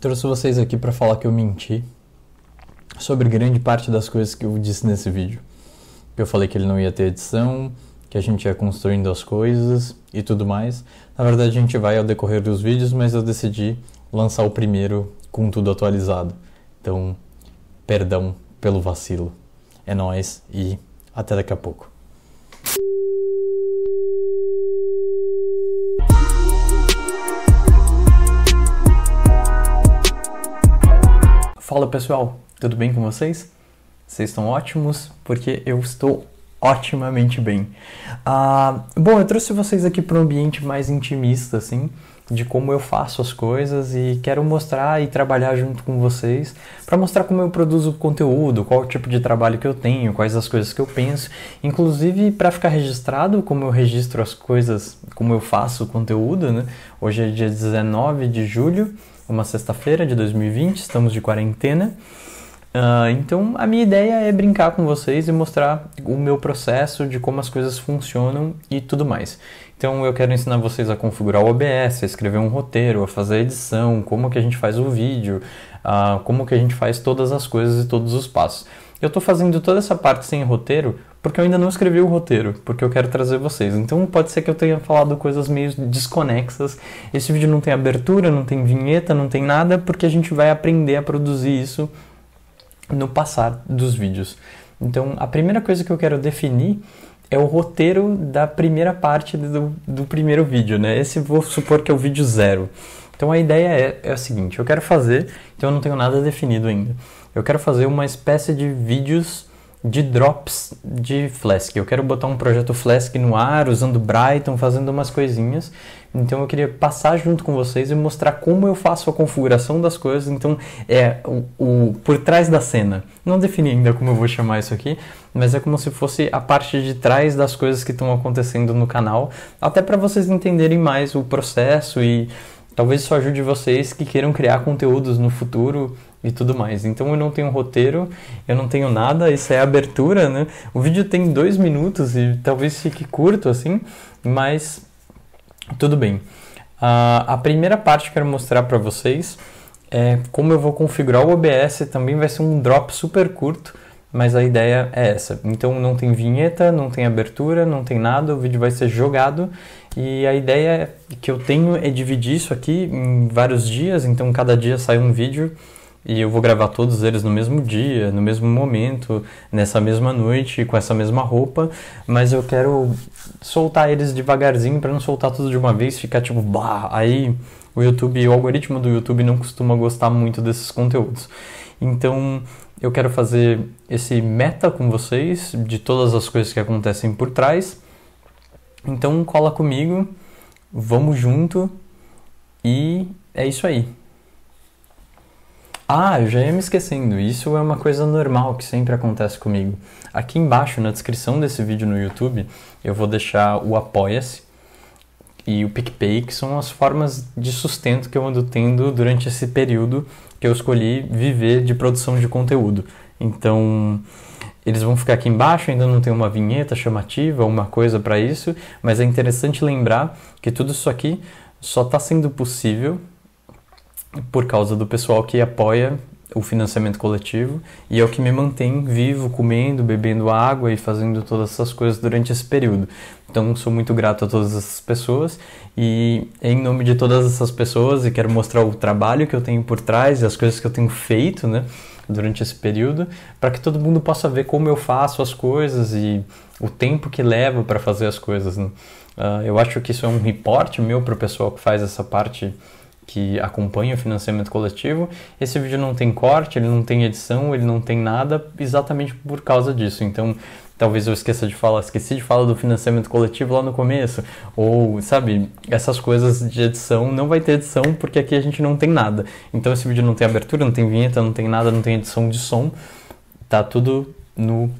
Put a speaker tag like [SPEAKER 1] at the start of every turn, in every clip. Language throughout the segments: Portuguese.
[SPEAKER 1] trouxe vocês aqui para falar que eu menti sobre grande parte das coisas que eu disse nesse vídeo. Eu falei que ele não ia ter edição, que a gente ia construindo as coisas e tudo mais. Na verdade, a gente vai ao decorrer dos vídeos, mas eu decidi lançar o primeiro com tudo atualizado. Então, perdão pelo vacilo. É nós e até daqui a pouco. Fala pessoal, tudo bem com vocês? Vocês estão ótimos porque eu estou otimamente bem. Ah, bom, eu trouxe vocês aqui para um ambiente mais intimista, assim, de como eu faço as coisas e quero mostrar e trabalhar junto com vocês para mostrar como eu produzo conteúdo, qual o tipo de trabalho que eu tenho, quais as coisas que eu penso, inclusive para ficar registrado como eu registro as coisas, como eu faço o conteúdo, né? Hoje é dia 19 de julho, uma sexta-feira de 2020, estamos de quarentena. Uh, então a minha ideia é brincar com vocês e mostrar o meu processo de como as coisas funcionam e tudo mais. Então eu quero ensinar vocês a configurar o OBS, a escrever um roteiro, a fazer a edição, como que a gente faz o vídeo, a, como que a gente faz todas as coisas e todos os passos. Eu estou fazendo toda essa parte sem roteiro porque eu ainda não escrevi o roteiro, porque eu quero trazer vocês. Então pode ser que eu tenha falado coisas meio desconexas. Esse vídeo não tem abertura, não tem vinheta, não tem nada, porque a gente vai aprender a produzir isso no passar dos vídeos. Então, a primeira coisa que eu quero definir é o roteiro da primeira parte do, do primeiro vídeo, né? Esse vou supor que é o vídeo zero. Então, a ideia é, é a seguinte: eu quero fazer, então eu não tenho nada definido ainda. Eu quero fazer uma espécie de vídeos de drops de Flask. Eu quero botar um projeto Flask no ar, usando Brighton, fazendo umas coisinhas. Então eu queria passar junto com vocês e mostrar como eu faço a configuração das coisas. Então é o, o por trás da cena. Não defini ainda como eu vou chamar isso aqui, mas é como se fosse a parte de trás das coisas que estão acontecendo no canal, até para vocês entenderem mais o processo e talvez isso ajude vocês que queiram criar conteúdos no futuro e tudo mais. Então eu não tenho roteiro, eu não tenho nada, isso é abertura, né? O vídeo tem dois minutos e talvez fique curto assim, mas tudo bem. Uh, a primeira parte que eu quero mostrar para vocês é como eu vou configurar o OBS. Também vai ser um drop super curto, mas a ideia é essa. Então não tem vinheta, não tem abertura, não tem nada, o vídeo vai ser jogado e a ideia que eu tenho é dividir isso aqui em vários dias, então cada dia sai um vídeo e eu vou gravar todos eles no mesmo dia, no mesmo momento, nessa mesma noite, com essa mesma roupa, mas eu quero soltar eles devagarzinho para não soltar tudo de uma vez, ficar tipo, bah, aí o YouTube, o algoritmo do YouTube não costuma gostar muito desses conteúdos. Então, eu quero fazer esse meta com vocês de todas as coisas que acontecem por trás. Então, cola comigo, vamos junto e é isso aí. Ah, eu já ia me esquecendo, isso é uma coisa normal que sempre acontece comigo. Aqui embaixo, na descrição desse vídeo no YouTube, eu vou deixar o Apoia-se e o PicPay, que são as formas de sustento que eu ando tendo durante esse período que eu escolhi viver de produção de conteúdo. Então, eles vão ficar aqui embaixo, ainda não tem uma vinheta chamativa, uma coisa para isso, mas é interessante lembrar que tudo isso aqui só está sendo possível por causa do pessoal que apoia o financiamento coletivo e é o que me mantém vivo, comendo, bebendo água e fazendo todas essas coisas durante esse período. Então sou muito grato a todas essas pessoas e em nome de todas essas pessoas e quero mostrar o trabalho que eu tenho por trás e as coisas que eu tenho feito, né, durante esse período, para que todo mundo possa ver como eu faço as coisas e o tempo que leva para fazer as coisas. Né? Uh, eu acho que isso é um reporte meu para o pessoal que faz essa parte que acompanha o financiamento coletivo. Esse vídeo não tem corte, ele não tem edição, ele não tem nada, exatamente por causa disso. Então, talvez eu esqueça de falar, esqueci de falar do financiamento coletivo lá no começo, ou sabe, essas coisas de edição, não vai ter edição porque aqui a gente não tem nada. Então esse vídeo não tem abertura, não tem vinheta, não tem nada, não tem edição de som. Tá tudo no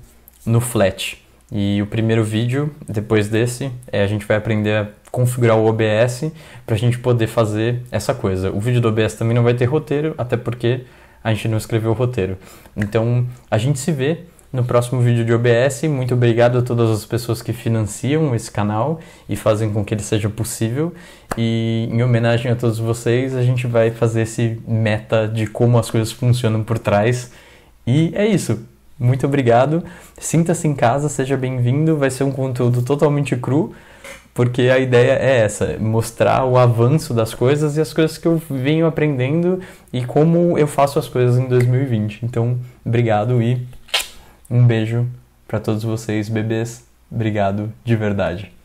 [SPEAKER 1] no flat. E o primeiro vídeo, depois desse, é a gente vai aprender a configurar o OBS para a gente poder fazer essa coisa. O vídeo do OBS também não vai ter roteiro, até porque a gente não escreveu o roteiro. Então, a gente se vê no próximo vídeo de OBS. Muito obrigado a todas as pessoas que financiam esse canal e fazem com que ele seja possível. E em homenagem a todos vocês, a gente vai fazer esse meta de como as coisas funcionam por trás. E é isso muito obrigado. Sinta-se em casa, seja bem-vindo. Vai ser um conteúdo totalmente cru, porque a ideia é essa: mostrar o avanço das coisas e as coisas que eu venho aprendendo e como eu faço as coisas em 2020. Então, obrigado e um beijo para todos vocês, bebês. Obrigado de verdade.